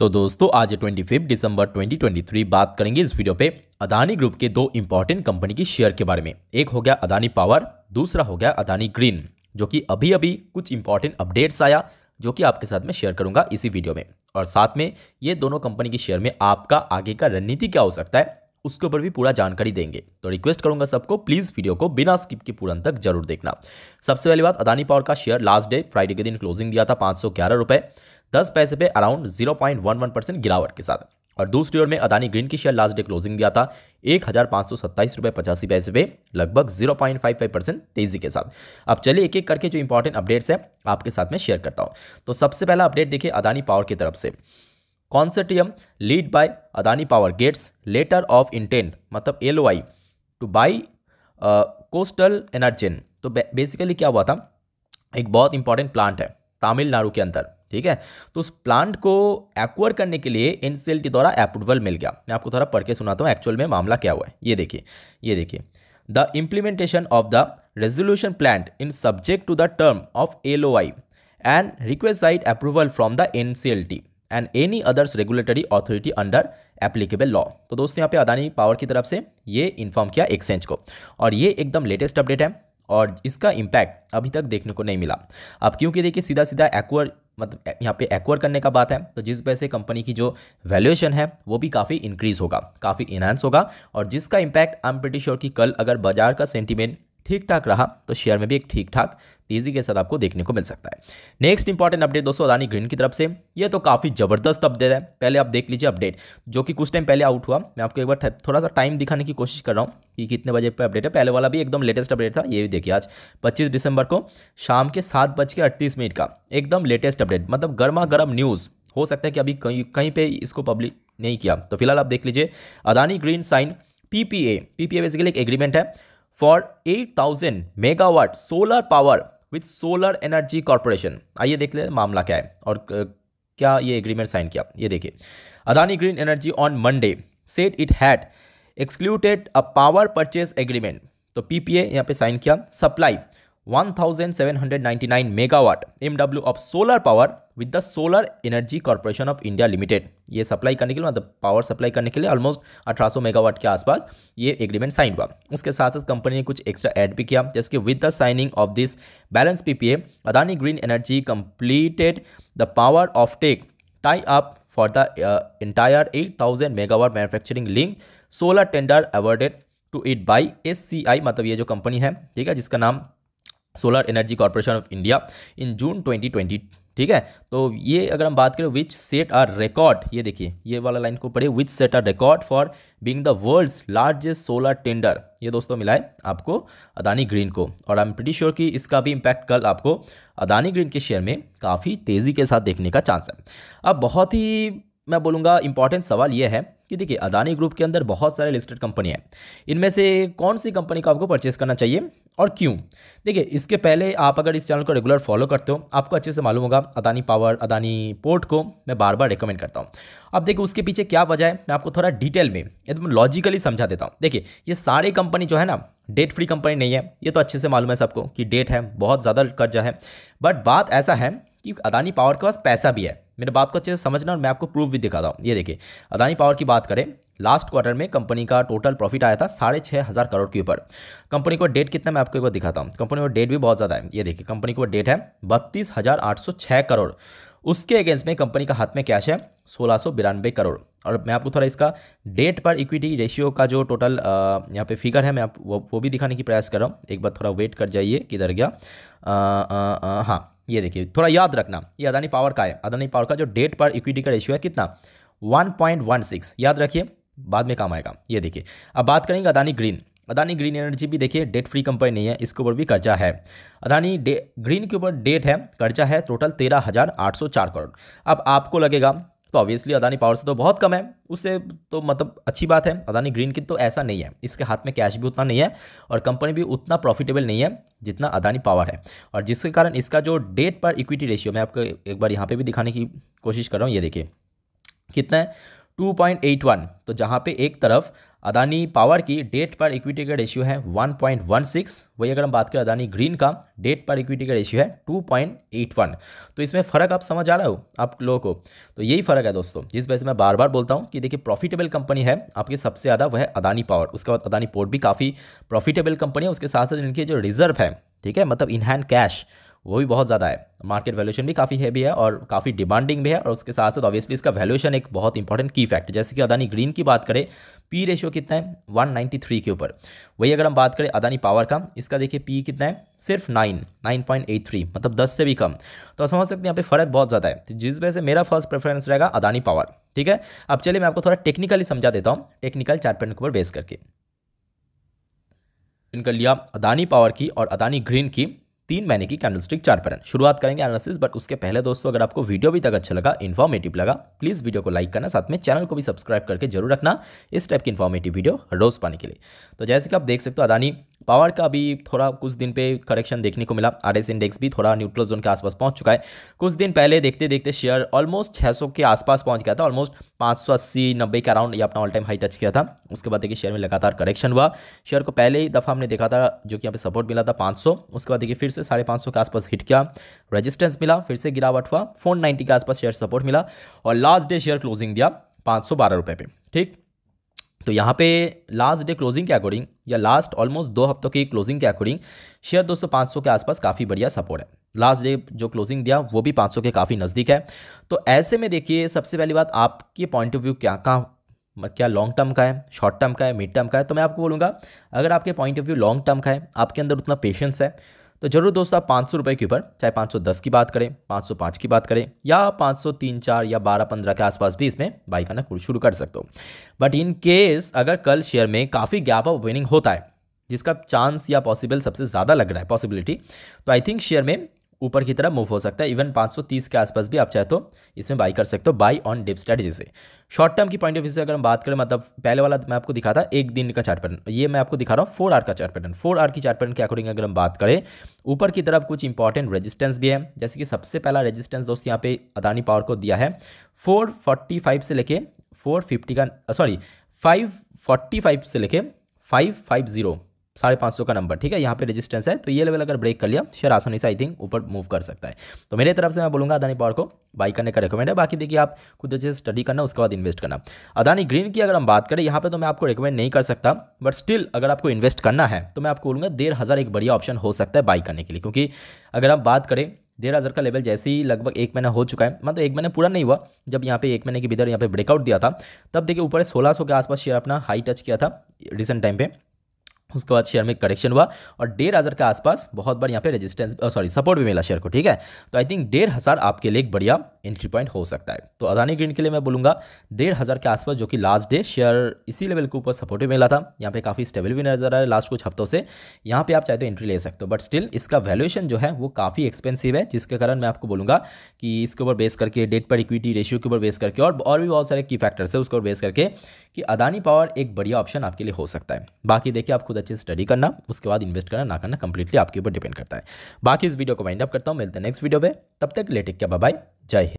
तो दोस्तों आज ट्वेंटी फिफ्थ दिसंबर 2023 बात करेंगे इस वीडियो पे अदानी ग्रुप के दो इंपॉर्टेंट कंपनी की शेयर के बारे में एक हो गया अदानी पावर दूसरा हो गया अदानी ग्रीन जो कि अभी अभी कुछ इंपॉर्टेंट अपडेट्स आया जो कि आपके साथ मैं शेयर करूंगा इसी वीडियो में और साथ में ये दोनों कंपनी के शेयर में आपका आगे का रणनीति क्या हो सकता है उसके ऊपर भी पूरा जानकारी देंगे तो रिक्वेस्ट करूंगा सबको प्लीज़ वीडियो को बिना स्किप के पूरा तक जरूर देखना सबसे पहली बात अदानी पावर का शेयर लास्ट डे फ्राइडे के दिन क्लोजिंग दिया था पाँच सौ दस पैसे पे around zero point one one percent गिरावट के साथ और दूसरी ओर में अदानी ग्रीन की शेयर लास्ट डे क्लोजिंग दिया था एक हज़ार पाँच सौ सत्ताईस रुपये पचासी पैसे पे लगभग zero point five five percent तेजी के साथ अब चलिए एक एक करके जो इंपॉर्टेंट अपडेट्स है आपके साथ में शेयर करता हूँ तो सबसे पहला अपडेट देखिए अदानी पावर की तरफ से consortium led by Adani power gets letter of intent मतलब L two by coastal energen तो बेसिकली क्या हुआ था एक बहुत इंपॉर्टेंट प्लांट है तमिलनाडु के अंदर ठीक है तो उस प्लांट को एक्वायर करने के लिए एनसीएलटी द्वारा अप्रूवल मिल गया मैं आपको थोड़ा पढ़ के सुनाता हूँ एक्चुअल में मामला क्या हुआ है ये देखिए ये देखिए the implementation of the resolution plant in subject to the term of L and request side approval from the N and any others regulatory authority under applicable law तो दोस्तों यहाँ पे अदानी पावर की तरफ से ये इन्फॉर्म किया एक्सचेंज को और ये एकदम लेटेस्ट अपडेट है और इसका इम्पैक्ट अभी तक देखने को नहीं मिला अब क्योंकि देखिए सीधा सीधा एक्वर मतलब यहाँ पे एक्वर करने का बात है तो जिस वजह से कंपनी की जो वैल्यूएशन है वो भी काफ़ी इंक्रीज़ होगा काफ़ी इन्हांस होगा और जिसका impact I am pretty sure कि कल अगर बाजार का सेंटिमेंट ठीक ठाक रहा तो शेयर में भी एक ठीक ठाक तेज़ी के साथ आपको देखने को मिल सकता है नेक्स्ट इंपॉर्टेंट अपडेट दोस्तों अदानी ग्रीन की तरफ से ये तो काफ़ी ज़बरदस्त अपडेट है पहले आप देख लीजिए अपडेट जो कि कुछ टाइम पहले आउट हुआ मैं आपको एक बार थोड़ा सा टाइम दिखाने की कोशिश कर रहा हूँ कि कितने बजे पर अपडेट है पहले वाला भी एकदम लेटेस्ट अपडेट था ये भी देखिए आज पच्चीस दिसंबर को शाम के सात बज के अड़तीस मिनट का एकदम लेटेस्ट अपडेट मतलब गर्मा गर्म न्यूज़ हो सकता है कि अभी कहीं कहीं पर इसको पब्लिक नहीं किया तो फिलहाल आप देख लीजिए Adani green sign PPA a basically एक एग्रीमेंट है for 8000 megawatt solar power with solar energy corporation आइए देख ले मामला क्या है और क्या ये एग्रीमेंट साइन किया ये देखिए Adani green energy on Monday said it had executed a power purchase agreement तो पीपीए यहाँ पे साइन किया supply 1799 megawatt MW of solar power with the solar energy corporation of India limited ये सप्लाई करने के लिए मतलब पावर सप्लाई करने के लिए ऑलमोस्ट 1800 मेगावाट के आसपास ये एग्रीमेंट साइन हुआ उसके साथ साथ कंपनी ने कुछ एक्स्ट्रा ऐड भी किया जैसे कि with the signing of this balance PPA Adani green energy completed the power offtake tie up for the entire 8000 megawatt manufacturing link solar tender awarded to it by S मतलब ये जो company है ठीक है जिसका नाम solar energy corporation of India in June 2020 ठीक है तो ये अगर हम बात करें विच सेट आर रिकॉर्ड ये देखिए ये वाला लाइन को पढ़िए which set a record for being the world's largest solar tender ये दोस्तों मिला है आपको अदानी ग्रीन को और आई एम प्रटी श्योर कि इसका भी इम्पैक्ट कल आपको अदानी ग्रीन के शेयर में काफ़ी तेज़ी के साथ देखने का चांस है अब बहुत ही मैं बोलूँगा इंपॉर्टेंट सवाल ये है कि देखिए अदानी ग्रुप के अंदर बहुत सारे लिस्टेड कंपनी है इनमें से कौन सी कंपनी का आपको परचेस करना चाहिए और क्यों देखिए इसके पहले आप अगर इस चैनल को रेगुलर फॉलो करते हो आपको अच्छे से मालूम होगा अदानी पावर अदानी पोर्ट को मैं बार बार रिकमेंड करता हूँ अब देखिए उसके पीछे क्या वजह है मैं आपको थोड़ा डिटेल में एकदम तो लॉजिकली समझा देता हूँ देखिए ये सारी कंपनी जो है ना डेट फ्री कंपनी नहीं है ये तो अच्छे से मालूम है सबको कि डेट है बहुत ज़्यादा कर्जा है बट बात ऐसा है कि अदानी पावर के पास पैसा भी है मेरे बात को अच्छे से समझना और मैं आपको प्रूफ भी दिखाता हूँ ये देखिए अदानी पावर की बात करें लास्ट क्वार्टर में कंपनी का टोटल प्रॉफिट आया था साढ़े छः हज़ार करोड़ के ऊपर कंपनी को डेट कितना मैं आपको एक बार दिखाता हूँ कंपनी को डेट भी बहुत ज़्यादा है ये देखिए कंपनी को डेट है बत्तीस हज़ार आठ सौ छः करोड़ उसके अगेंस्ट में कंपनी का हाथ में कैश है सोलह सौ बिरानवे करोड़ और मैं आपको थोड़ा इसका डेट पर इक्विटी रेशियो का जो टोटल यहाँ पे फिगर है मैं आप वो, वो भी दिखाने की प्रयास कर रहा हूँ एक बार थोड़ा वेट कर जाइए किधर गया हाँ ये देखिए थोड़ा याद रखना ये अदानी पावर का है अदानी पावर का जो डेट पर इक्विटी का रेशियो है कितना 1.16 याद रखिए बाद में काम आएगा ये देखिए अब बात करेंगे Adani green Adani green energy भी देखिए डेट फ्री कंपनी नहीं है इसके ऊपर भी कर्जा है अदानी डे ग्रीन के ऊपर डेट है कर्जा है टोटल तेरह हज़ार आठ सौ चार करोड़ अब आपको लगेगा तो ऑब्वियसली अदानी पावर से तो बहुत कम है उससे तो मतलब अच्छी बात है अदानी ग्रीन की तो ऐसा नहीं है इसके हाथ में कैश भी उतना नहीं है और कंपनी भी उतना प्रॉफिटेबल नहीं है जितना अदानी पावर है और जिसके कारण इसका जो डेट पर इक्विटी रेशियो मैं आपको एक बार यहाँ पर भी दिखाने की कोशिश कर रहा हूँ ये देखिए कितना है 2.81 तो जहाँ पे एक तरफ अदानी पावर की डेट पर इक्विटी का रेशियो है 1.16 वही अगर हम बात करें अदानी ग्रीन का डेट पर इक्विटी का रेशियो है 2.81 तो इसमें फ़र्क आप समझ आ रहा हो आप लोगों को तो यही फ़र्क है दोस्तों जिस वजह से मैं बार बार बोलता हूँ कि देखिए प्रॉफिटेबल कंपनी है आपकी सबसे ज़्यादा वह अदानी पावर उसके बाद अदानी पोर्ट भी काफ़ी प्रॉफिटेबल कंपनी है उसके साथ साथ इनके जो रिजर्व है ठीक है मतलब इनहैंड कैश वो भी बहुत ज़्यादा है मार्केट वैल्यूशन भी काफ़ी हैवी है और काफ़ी डिमांडिंग भी है और उसके साथ साथ ऑब्वियसली इसका वैल्यूशन एक बहुत इंपॉर्टेंट की फैक्ट जैसे कि अदानी ग्रीन की बात करें पी रेशियो कितना है 193 के ऊपर वही अगर हम बात करें अदानी पावर का इसका देखिए पी कितना है सिर्फ nine nine point eight three मतलब दस से भी कम तो समझ सकते हैं यहाँ पर फ़र्क बहुत ज़्यादा है तो जिस वजह से मेरा फर्स्ट प्रेफरेंस रहेगा अदानी पावर ठीक है अब चलिए मैं आपको थोड़ा टेक्निकली समझा देता हूँ टेक्निकल चार्ट पैटर्न के ऊपर बेस करके कर लिया अदानी पावर की और अदानी ग्रीन की तीन महीने की कैंडलस्टिक चार्ट पैटर्न शुरुआत करेंगे एनालिसिस बट उसके पहले दोस्तों अगर आपको वीडियो भी तक अच्छा लगा इन्फॉर्मेटिव लगा प्लीज़ वीडियो को लाइक करना साथ में चैनल को भी सब्सक्राइब करके जरूर रखना इस टाइप की इन्फॉर्मेटिव वीडियो रोज़ पाने के लिए तो जैसे कि आप देख सकते हो अदानी पावर का भी थोड़ा कुछ दिन पे करेक्शन देखने को मिला आर इंडेक्स भी थोड़ा न्यूट्रल जोन के आसपास पहुंच चुका है कुछ दिन पहले देखते देखते शेयर ऑलमोस्ट 600 के आसपास पहुंच गया था ऑलमोस्ट 580 नब्बे के अराउंड ये अपना ऑल टाइम हाई टच किया था उसके बाद देखिए शेयर में लगातार करेक्शन हुआ शेयर को पहले ही दफ़ा हमने देखा था जो कि यहाँ पे सपोर्ट मिला था पाँच उसके बाद देखिए फिर से से साढ़े पाँच सौ के आसपास हिट किया रेजिस्टेंस मिला फिर से गिरावट हुआ फोर नाइन्टी के आसपास शेयर सपोर्ट मिला और लास्ट डे शेयर क्लोजिंग दिया पाँच सौ बारह रुपये पे ठीक तो यहाँ पे लास्ट डे क्लोजिंग के अकॉर्डिंग या लास्ट ऑलमोस्ट दो हफ्तों की क्लोजिंग के अकॉर्डिंग शेयर दोस्तों 500 के आसपास काफ़ी बढ़िया सपोर्ट है लास्ट डे जो क्लोजिंग दिया वो भी 500 के काफ़ी नज़दीक है तो ऐसे में देखिए सबसे पहली बात आपके पॉइंट ऑफ व्यू क्या कहाँ क्या लॉन्ग टर्म का है शॉर्ट टर्म का है मिड टर्म का है तो मैं आपको बोलूँगा अगर आपके point of view long term का है आपके अंदर उतना पेशेंस है तो जरूर दोस्तों आप पाँच सौ रुपये के ऊपर चाहे पाँच सौ दस की बात करें पाँच सौ पाँच की बात करें या पाँच सौ तीन चार या बारह पंद्रह के आसपास भी इसमें बाई करना शुरू कर सकते हो बट इन केस अगर कल शेयर में काफ़ी गैप ऑफ विनिंग होता है जिसका चांस या पॉसिबल सबसे ज़्यादा लग रहा है पॉसिबिलिटी तो आई थिंक शेयर में ऊपर की तरफ मूव हो सकता है इवन 530 के आसपास भी आप चाहे तो इसमें बाई कर सकते हो बाई ऑन डिप स्ट्रेटजी से शॉर्ट टर्म की पॉइंट ऑफ व्यू से अगर हम बात करें मतलब पहले वाला मैं आपको दिखा था एक दिन का चार्ट पैटर्न ये मैं आपको दिखा रहा हूँ फोर आर का चार्ट पैटर्न फोर आर की चार्ट पैटर्न के अकॉर्डिंग अगर हम बात करें ऊपर की तरफ कुछ इंपॉर्टेंट रेजिस्टेंस भी है जैसे कि सबसे पहला रेजिस्टेंस दोस्त यहाँ पे अदानी पावर को दिया है फोर से लेके फोर का सॉरी फाइव से लेके फाइव फाइव ज़ीरो साढ़े पाँच सौ का नंबर ठीक है यहाँ पे रेजिस्टेंस है तो ये लेवल अगर ब्रेक कर लिया शेयर आसानी से आई थिंक ऊपर मूव कर सकता है तो मेरे तरफ से मैं बोलूँगा अदानी पावर को बाई करने का रिकमेंड है बाकी देखिए आप खुद अच्छे से स्टडी करना उसके बाद इन्वेस्ट करना अदानी ग्रीन की अगर हम बात करें यहाँ पर तो मैं आपको रिकमेंड नहीं कर सकता बट स्टिल अगर आपको इन्वेस्ट करना है तो मैं आपको बोलूँगा डेढ़ हज़ार एक बढ़िया ऑप्शन हो सकता है बाई करने के लिए क्योंकि अगर हम बात करें देर हज़ार का लेवल जैसे ही लगभग एक महीना हो चुका है मतलब एक महीना पूरा नहीं हुआ जब यहाँ पे एक महीने के भीतर यहाँ पे ब्रेकआउट दिया था तब देखिए ऊपर सोलह सौ के आसपास शेयर अपना हाई टच किया था रिसेंट टाइम पे उसके बाद शेयर में करेक्शन हुआ और डेढ़ हज़ार के आसपास बहुत बार यहाँ पे रेजिस्टेंस सॉरी सपोर्ट भी मिला शेयर को ठीक है तो आई थिंक डेढ़ हज़ार आपके लिए एक बढ़िया एंट्री पॉइंट हो सकता है तो अदानी ग्रीन के लिए मैं बोलूँगा डेढ़ हज़ार के आसपास जो कि लास्ट डे शेयर इसी लेवल के ऊपर सपोर्ट भी मिला था यहाँ पे काफ़ी स्टेबल भी नजर आ रहा है लास्ट कुछ हफ्तों से यहाँ पर आप चाहे तो एंट्री ले सकते हो बट स्टिल इसका वैल्यूएशन जो है वो काफ़ी एक्सपेंसिव है जिसके कारण मैं आपको बोलूँगा कि इसके ऊपर बेस करके डेट पर इक्विटी रेशियो के ऊपर बेस करके और और भी बहुत सारे की फैक्टर्स है उसके ऊपर बेस करके कि अदानी पावर एक बढ़िया ऑप्शन आपके लिए हो सकता है बाकी देखिए आप खुद अच्छे से स्टडी करना उसके बाद इन्वेस्ट करना ना करना कंप्लीटली आपके ऊपर डिपेंड करता है बाकी इस वीडियो को वाइंड अप करता हूँ मिलते हैं नेक्स्ट वीडियो में तब तक लेटेक क्या बाय जय हिंद